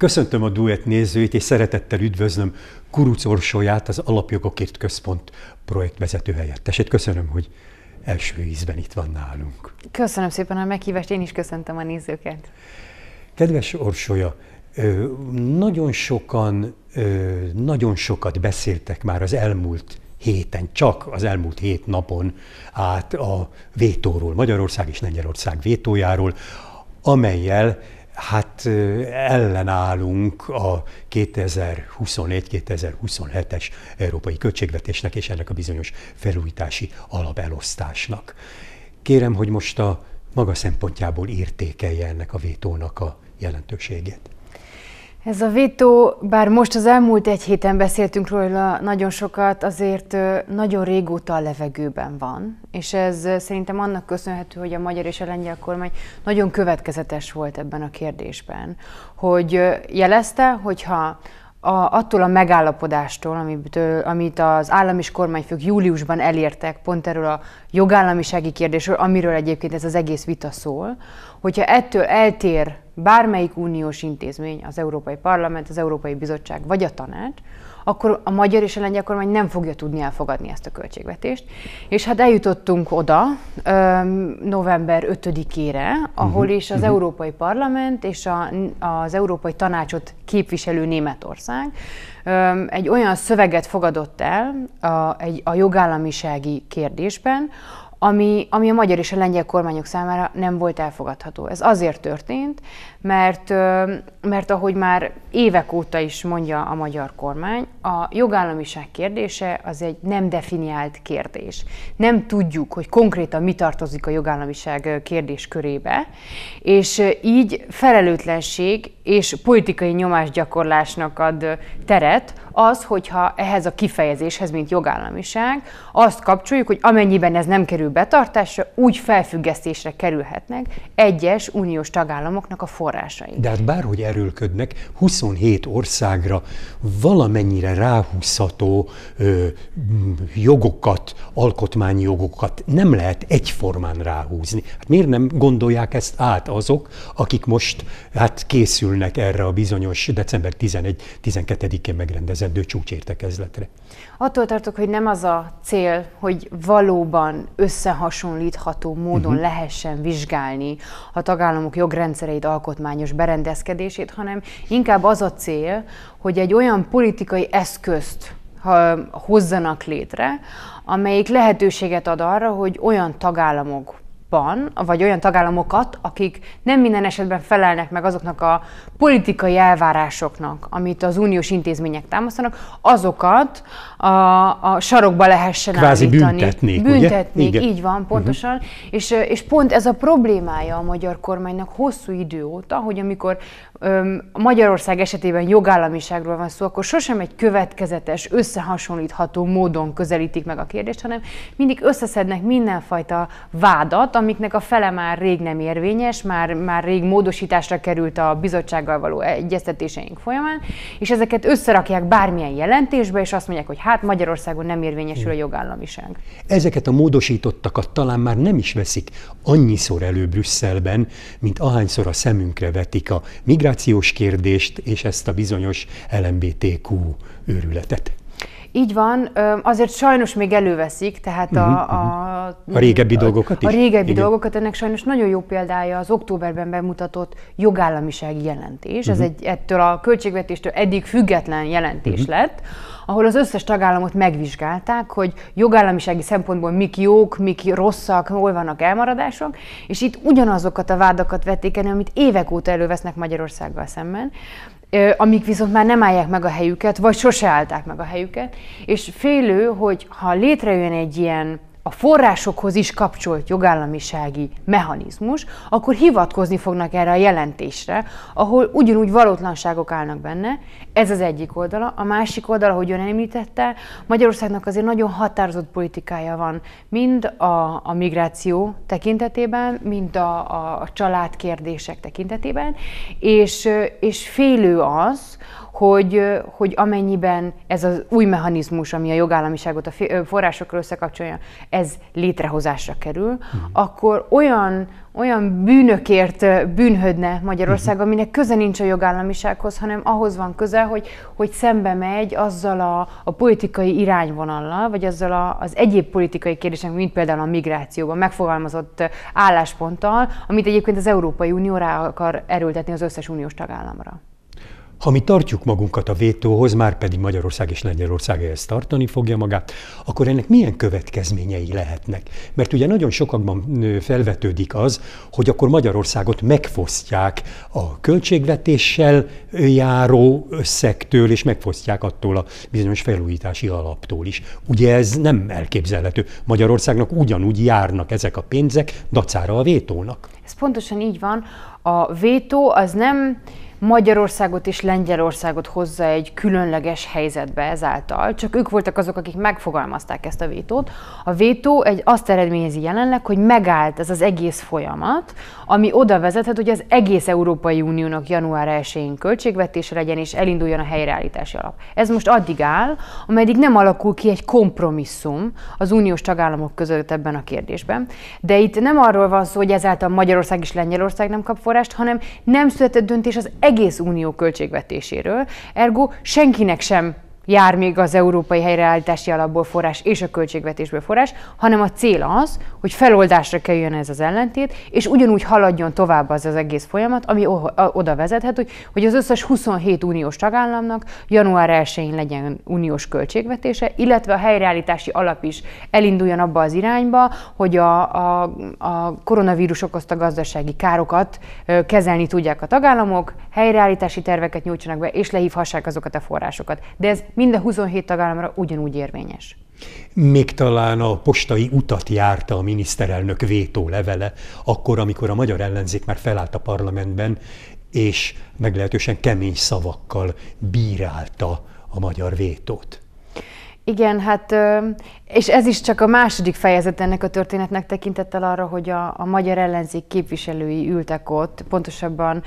Köszöntöm a duett nézőit, és szeretettel üdvözlöm Kuruc Orsolyát, az Alapjogokért Központ projektvezető helyettesét. Köszönöm, hogy első ízben itt van nálunk. Köszönöm szépen a meghívást, én is köszöntöm a nézőket. Kedves Orsolya, nagyon sokan, nagyon sokat beszéltek már az elmúlt héten, csak az elmúlt hét napon át a vétóról, Magyarország és Lengyelország vétójáról, amelyel hát ellenállunk a 2024-2027-es európai költségvetésnek és ennek a bizonyos felújítási alapelosztásnak. Kérem, hogy most a maga szempontjából értékelje ennek a vétónak a jelentőségét. Ez a vétó, bár most az elmúlt egy héten beszéltünk róla nagyon sokat, azért nagyon régóta a levegőben van, és ez szerintem annak köszönhető, hogy a magyar és a lengyel kormány nagyon következetes volt ebben a kérdésben, hogy jelezte, hogyha a, attól a megállapodástól, amit, amit az állam és kormányfők júliusban elértek, pont erről a jogállamisági kérdésről, amiről egyébként ez az egész vita szól, hogyha ettől eltér bármelyik uniós intézmény, az Európai Parlament, az Európai Bizottság vagy a tanács, akkor a magyar és a lengyel kormány nem fogja tudni elfogadni ezt a költségvetést. És hát eljutottunk oda november 5-ére, ahol uh-huh. is az uh-huh. Európai Parlament és a, az Európai Tanácsot képviselő Németország egy olyan szöveget fogadott el a, egy, a jogállamisági kérdésben, ami, ami a magyar és a lengyel kormányok számára nem volt elfogadható. Ez azért történt, mert, mert ahogy már évek óta is mondja a magyar kormány, a jogállamiság kérdése az egy nem definiált kérdés. Nem tudjuk, hogy konkrétan mi tartozik a jogállamiság kérdés körébe, és így felelőtlenség és politikai nyomásgyakorlásnak ad teret az, hogyha ehhez a kifejezéshez, mint jogállamiság, azt kapcsoljuk, hogy amennyiben ez nem kerül betartásra, úgy felfüggesztésre kerülhetnek egyes uniós tagállamoknak a forrásai. De hát bárhogy erőlködnek, 27 országra valamennyire ráhúzható ö, jogokat, alkotmányi jogokat nem lehet egyformán ráhúzni. Hát miért nem gondolják ezt át azok, akik most hát készülnek erre a bizonyos december 11-12-én megrendezett kezdendő csúcsértekezletre. Attól tartok, hogy nem az a cél, hogy valóban összehasonlítható módon uh-huh. lehessen vizsgálni a tagállamok jogrendszereit, alkotmányos berendezkedését, hanem inkább az a cél, hogy egy olyan politikai eszközt hozzanak létre, amelyik lehetőséget ad arra, hogy olyan tagállamok Ban, vagy olyan tagállamokat, akik nem minden esetben felelnek meg azoknak a politikai elvárásoknak, amit az uniós intézmények támasztanak, azokat a, a sarokba lehessen Kvázi állítani. büntetnék, Büntetnék, ugye? Igen. így van, mhm. pontosan. Uh-huh. És, és pont ez a problémája a magyar kormánynak hosszú idő óta, hogy amikor Magyarország esetében jogállamiságról van szó, akkor sosem egy következetes, összehasonlítható módon közelítik meg a kérdést, hanem mindig összeszednek mindenfajta vádat, amiknek a fele már rég nem érvényes, már, már rég módosításra került a bizottsággal való egyeztetéseink folyamán, és ezeket összerakják bármilyen jelentésbe, és azt mondják, hogy hát Magyarországon nem érvényesül a jogállamiság. Ezeket a módosítottakat talán már nem is veszik annyiszor elő Brüsszelben, mint ahányszor a szemünkre vetik a migrációt migrációs kérdést és ezt a bizonyos LMBTQ őrületet. Így van, azért sajnos még előveszik, tehát a, mhm, a, mhm. a régebbi dolgokat is. A régebbi Igen. dolgokat, ennek sajnos nagyon jó példája az októberben bemutatott jogállamisági jelentés. Uh-huh. Ez mhm. egy ettől a költségvetéstől eddig független jelentés uh-huh. lett, ahol az összes tagállamot megvizsgálták, hogy jogállamisági szempontból mik jók, mik rosszak, hol vannak elmaradások, és itt ugyanazokat a vádakat vették el, amit évek óta elővesznek Magyarországgal szemben amik viszont már nem állják meg a helyüket, vagy sose állták meg a helyüket, és félő, hogy ha létrejön egy ilyen a forrásokhoz is kapcsolt jogállamisági mechanizmus, akkor hivatkozni fognak erre a jelentésre, ahol ugyanúgy valótlanságok állnak benne. Ez az egyik oldala. A másik oldala, hogy ön említette, Magyarországnak azért nagyon határozott politikája van, mind a, a migráció tekintetében, mind a, a, a család kérdések tekintetében, és, és félő az, hogy, hogy amennyiben ez az új mechanizmus, ami a jogállamiságot a forrásokkal összekapcsolja, ez létrehozásra kerül, uh-huh. akkor olyan, olyan bűnökért bűnhödne Magyarország, mhm. aminek köze nincs a jogállamisághoz, hanem ahhoz van köze, hogy, hogy szembe megy azzal a, a politikai irányvonallal, vagy azzal a, az egyéb politikai kérdések, mint például a migrációban megfogalmazott állásponttal, amit egyébként az Európai Unió rá akar erőltetni az összes uniós tagállamra. Ha mi tartjuk magunkat a vétóhoz, már pedig Magyarország és Lengyelország ehhez tartani fogja magát, akkor ennek milyen következményei lehetnek? Mert ugye nagyon sokakban felvetődik az, hogy akkor Magyarországot megfosztják a költségvetéssel járó összektől, és megfosztják attól a bizonyos felújítási alaptól is. Ugye ez nem elképzelhető. Magyarországnak ugyanúgy járnak ezek a pénzek dacára a vétónak. Ez pontosan így van. A vétó az nem Magyarországot és Lengyelországot hozza egy különleges helyzetbe ezáltal, csak ők voltak azok, akik megfogalmazták ezt a vétót. A vétó egy azt eredményezi jelenleg, hogy megállt ez az egész folyamat, ami oda vezethet, hogy az egész Európai Uniónak január 1-én költségvetése legyen, és elinduljon a helyreállítási alap. Ez most addig áll, ameddig nem alakul ki egy kompromisszum az uniós tagállamok között ebben a kérdésben. De itt nem arról van szó, hogy ezáltal Magyarország és Lengyelország nem kap forrást, hanem nem született döntés az egész unió költségvetéséről, ergo senkinek sem jár még az Európai Helyreállítási Alapból forrás és a költségvetésből forrás, hanem a cél az, hogy feloldásra kerüljön ez az ellentét, és ugyanúgy haladjon tovább az az egész folyamat, ami oda vezethet, hogy, hogy az összes 27 uniós tagállamnak január 1-én legyen uniós költségvetése, illetve a helyreállítási alap is elinduljon abba az irányba, hogy a, a, a koronavírus okozta gazdasági károkat kezelni tudják a tagállamok, helyreállítási terveket nyújtsanak be, és lehívhassák azokat a forrásokat. De ez mind a 27 tagállamra ugyanúgy érvényes. Még talán a postai utat járta a miniszterelnök vétó levele, akkor, amikor a magyar ellenzék már felállt a parlamentben, és meglehetősen kemény szavakkal bírálta a magyar vétót. Igen, hát és ez is csak a második fejezet ennek a történetnek tekintettel arra, hogy a, a magyar ellenzék képviselői ültek ott, pontosabban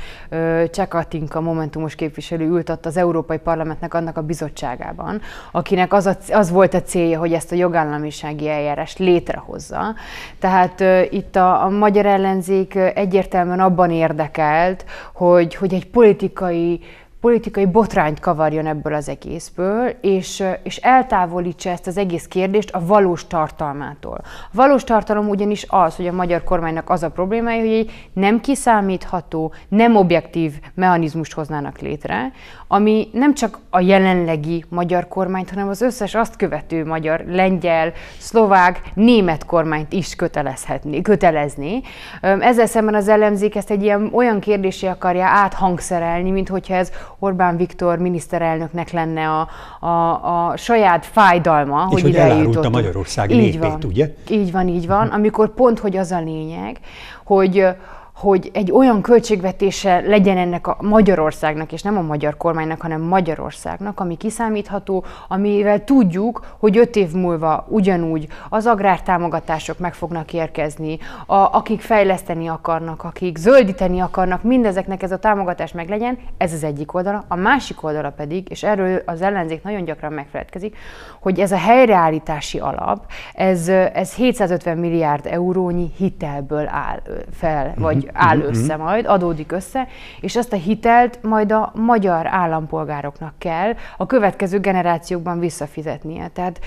Csakatinka Momentumos képviselő ült ott az Európai Parlamentnek annak a bizottságában, akinek az, a, az volt a célja, hogy ezt a jogállamisági eljárást létrehozza. Tehát itt a, a magyar ellenzék egyértelműen abban érdekelt, hogy, hogy egy politikai politikai botrányt kavarjon ebből az egészből, és, és eltávolítsa ezt az egész kérdést a valós tartalmától. A valós tartalom ugyanis az, hogy a magyar kormánynak az a problémája, hogy egy nem kiszámítható, nem objektív mechanizmust hoznának létre, ami nem csak a jelenlegi magyar kormányt, hanem az összes azt követő magyar, lengyel, szlovák, német kormányt is kötelezhetni, kötelezni. Ezzel szemben az ellenzék ezt egy ilyen olyan kérdésé akarja áthangszerelni, mint hogyha ez Orbán Viktor miniszterelnöknek lenne a, a, a saját fájdalma, És hogy, hogy ide jutott. a Magyarország így népét, van. ugye? Így van, így van, mhm. amikor pont, hogy az a lényeg, hogy hogy egy olyan költségvetése legyen ennek a Magyarországnak, és nem a magyar kormánynak, hanem Magyarországnak, ami kiszámítható, amivel tudjuk, hogy öt év múlva ugyanúgy az agrártámogatások meg fognak érkezni, a, akik fejleszteni akarnak, akik zöldíteni akarnak, mindezeknek ez a támogatás meg legyen, ez az egyik oldala. A másik oldala pedig, és erről az ellenzék nagyon gyakran megfeledkezik, hogy ez a helyreállítási alap, ez, ez 750 milliárd eurónyi hitelből áll fel, vagy hogy mhm. áll uh-huh. össze majd, adódik össze, és ezt a hitelt majd a magyar állampolgároknak kell a következő generációkban visszafizetnie. Tehát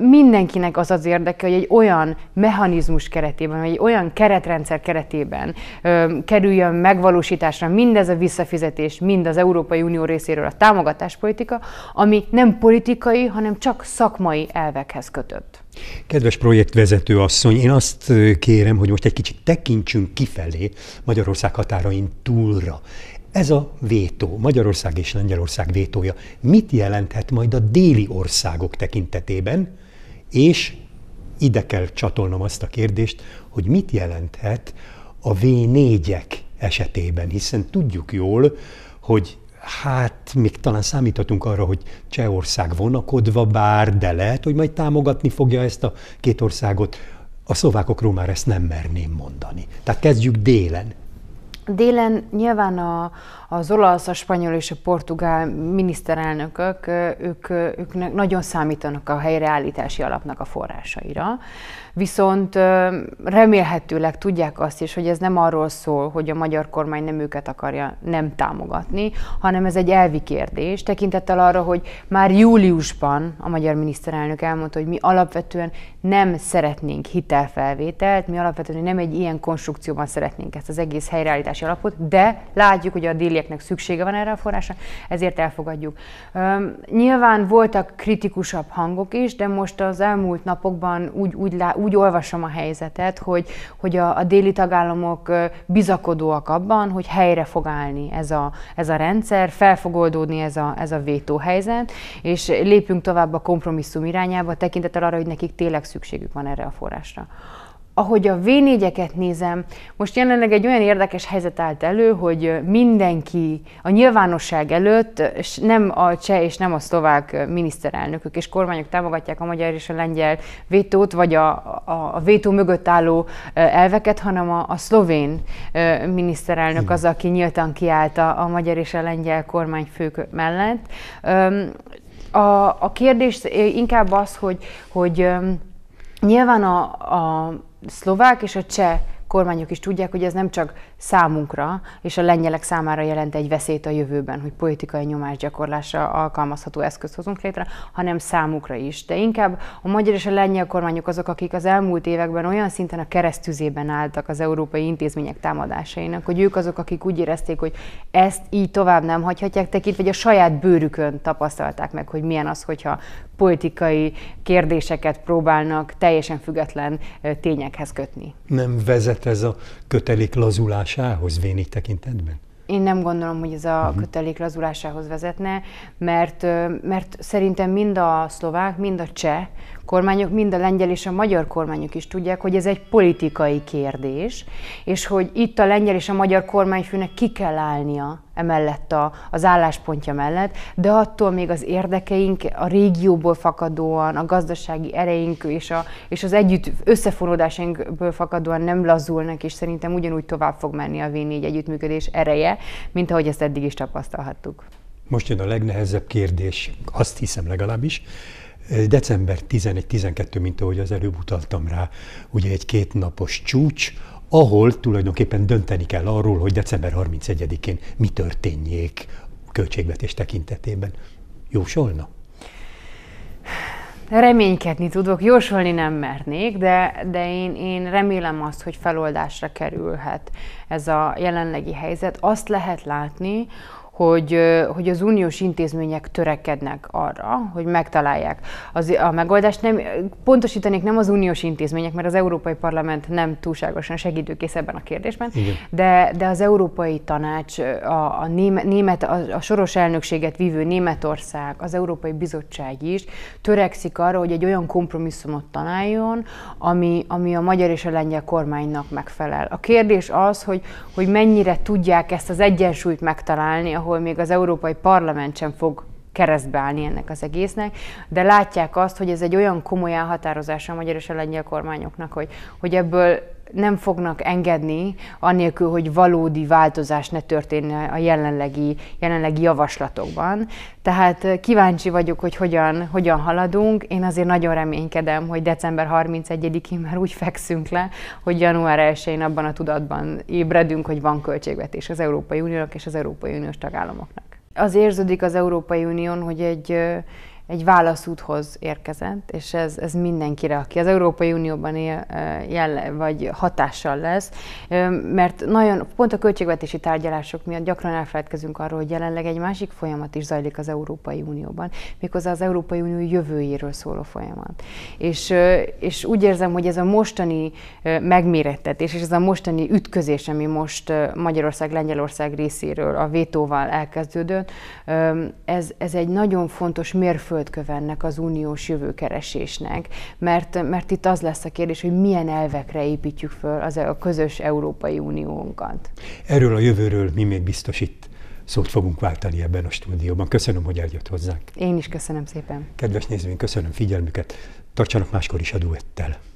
mindenkinek az az érdeke, hogy egy olyan mechanizmus keretében, vagy egy olyan keretrendszer keretében kerüljön megvalósításra mindez a visszafizetés, mind az Európai Unió részéről a támogatáspolitika, ami nem politikai, hanem csak szakmai elvekhez kötött. Kedves projektvezető asszony, én azt kérem, hogy most egy kicsit tekintsünk kifelé Magyarország határain túlra. Ez a vétó, Magyarország és Lengyelország vétója, mit jelenthet majd a déli országok tekintetében, és ide kell csatolnom azt a kérdést, hogy mit jelenthet a V4-ek esetében, hiszen tudjuk jól, hogy hát még talán számíthatunk arra, hogy Csehország vonakodva bár, de lehet, hogy majd támogatni fogja ezt a két országot. A szlovákokról már ezt nem merném mondani. Tehát kezdjük délen. Délen nyilván a, az olasz, a spanyol és a portugál miniszterelnökök, ők, ők nagyon számítanak a helyreállítási alapnak a forrásaira. Viszont remélhetőleg tudják azt is, hogy ez nem arról szól, hogy a magyar kormány nem őket akarja nem támogatni, hanem ez egy elvi kérdés, tekintettel arra, hogy már júliusban a magyar miniszterelnök elmondta, hogy mi alapvetően nem szeretnénk hitelfelvételt, mi alapvetően nem egy ilyen konstrukcióban szeretnénk ezt az egész helyreállítási alapot, de látjuk, hogy a délieknek szüksége van erre a forrásra, ezért elfogadjuk. Nyilván voltak kritikusabb hangok is, de most az elmúlt napokban úgy, úgy, lá, úgy úgy olvasom a helyzetet, hogy, hogy a, a déli tagállamok bizakodóak abban, hogy helyre fog állni ez a, ez a rendszer, fel fog oldódni ez a, ez a vétóhelyzet, és lépünk tovább a kompromisszum irányába, tekintettel arra, hogy nekik tényleg szükségük van erre a forrásra ahogy a v nézem, most jelenleg egy olyan érdekes helyzet állt elő, hogy mindenki a nyilvánosság előtt és nem a cseh és nem a szlovák miniszterelnökök és kormányok támogatják a magyar és a lengyel vétót, vagy a, a, a vétó mögött álló elveket, hanem a, a szlovén miniszterelnök az, aki nyíltan kiállt a, a magyar és a lengyel kormányfők mellett. A, a kérdés inkább az, hogy, hogy Nyilván a, a, slovakiša, če kormányok is tudják, hogy ez nem csak számunkra és a lengyelek számára jelent egy veszélyt a jövőben, hogy politikai gyakorlása alkalmazható eszközt hozunk létre, hanem számukra is. De inkább a magyar és a lengyel kormányok azok, akik az elmúlt években olyan szinten a keresztüzében álltak az európai intézmények támadásainak, hogy ők azok, akik úgy érezték, hogy ezt így tovább nem hagyhatják tekintve, vagy a saját bőrükön tapasztalták meg, hogy milyen az, hogyha politikai kérdéseket próbálnak teljesen független tényekhez kötni. Nem vezet vezet ez a kötelék lazulásához véni tekintetben? Én nem gondolom, hogy ez a mhm. kötelék lazulásához vezetne, mert, mert szerintem mind a szlovák, mind a cseh kormányok, mind a lengyel és a magyar kormányok is tudják, hogy ez egy politikai kérdés, és hogy itt a lengyel és a magyar kormányfőnek ki kell állnia emellett a, az álláspontja mellett, de attól még az érdekeink a régióból fakadóan, a gazdasági ereink és, a, és az együtt összefonódásainkból fakadóan nem lazulnak, és szerintem ugyanúgy tovább fog menni a V4 együttműködés ereje, mint ahogy ezt eddig is tapasztalhattuk. Most jön a legnehezebb kérdés, azt hiszem legalábbis, december 11-12, mint ahogy az előbb utaltam rá, ugye egy kétnapos csúcs, ahol tulajdonképpen dönteni kell arról, hogy december 31-én mi történjék költségvetés tekintetében. Jósolna? Reménykedni tudok, jósolni nem mernék, de, de én, én remélem azt, hogy feloldásra kerülhet ez a jelenlegi helyzet. Azt lehet látni, hogy, hogy az uniós intézmények törekednek arra, hogy megtalálják az, a megoldást. Nem, pontosítanék nem az uniós intézmények, mert az Európai Parlament nem túlságosan segítőkész ebben a kérdésben, Igen. de, de az Európai Tanács, a, a, német, a, a soros elnökséget vívő Németország, az Európai Bizottság is törekszik arra, hogy egy olyan kompromisszumot találjon, ami, ami a magyar és a lengyel kormánynak megfelel. A kérdés az, hogy, hogy mennyire tudják ezt az egyensúlyt megtalálni, ahol még az Európai Parlament sem fog keresztbe állni ennek az egésznek, de látják azt, hogy ez egy olyan komoly elhatározása a magyar és a lengyel kormányoknak, hogy, hogy ebből nem fognak engedni, anélkül, hogy valódi változás ne történne a jelenlegi, jelenlegi javaslatokban. Tehát eh, kíváncsi vagyok, hogy hogyan, hogyan haladunk. Én azért nagyon reménykedem, hogy december 31-én már úgy fekszünk le, hogy január 1-én abban a tudatban ébredünk, hogy van költségvetés az Európai Uniónak és az Európai Uniós tagállamoknak. Az érződik az Európai Unión, hogy egy eh, egy válaszúthoz érkezett, és ez, ez mindenkire, aki az Európai Unióban él, jelle, vagy hatással lesz, mert nagyon, pont a költségvetési tárgyalások miatt gyakran elfelejtkezünk arról, hogy jelenleg egy másik folyamat is zajlik az Európai Unióban, méghozzá az Európai Unió jövőjéről szóló folyamat. És, és úgy érzem, hogy ez a mostani megmérettetés, és ez a mostani ütközés, ami most Magyarország-Lengyelország részéről a vétóval elkezdődött, ez, ez egy nagyon fontos mérföld földkövennek az uniós jövőkeresésnek, mert, mert itt az lesz a kérdés, hogy milyen elvekre építjük föl az, a közös Európai Uniónkat. Erről a jövőről mi még biztos itt szót fogunk váltani ebben a stúdióban. Köszönöm, hogy eljött hozzánk. Én is köszönöm szépen. Kedves nézőink, köszönöm figyelmüket. Tartsanak máskor is a duettel.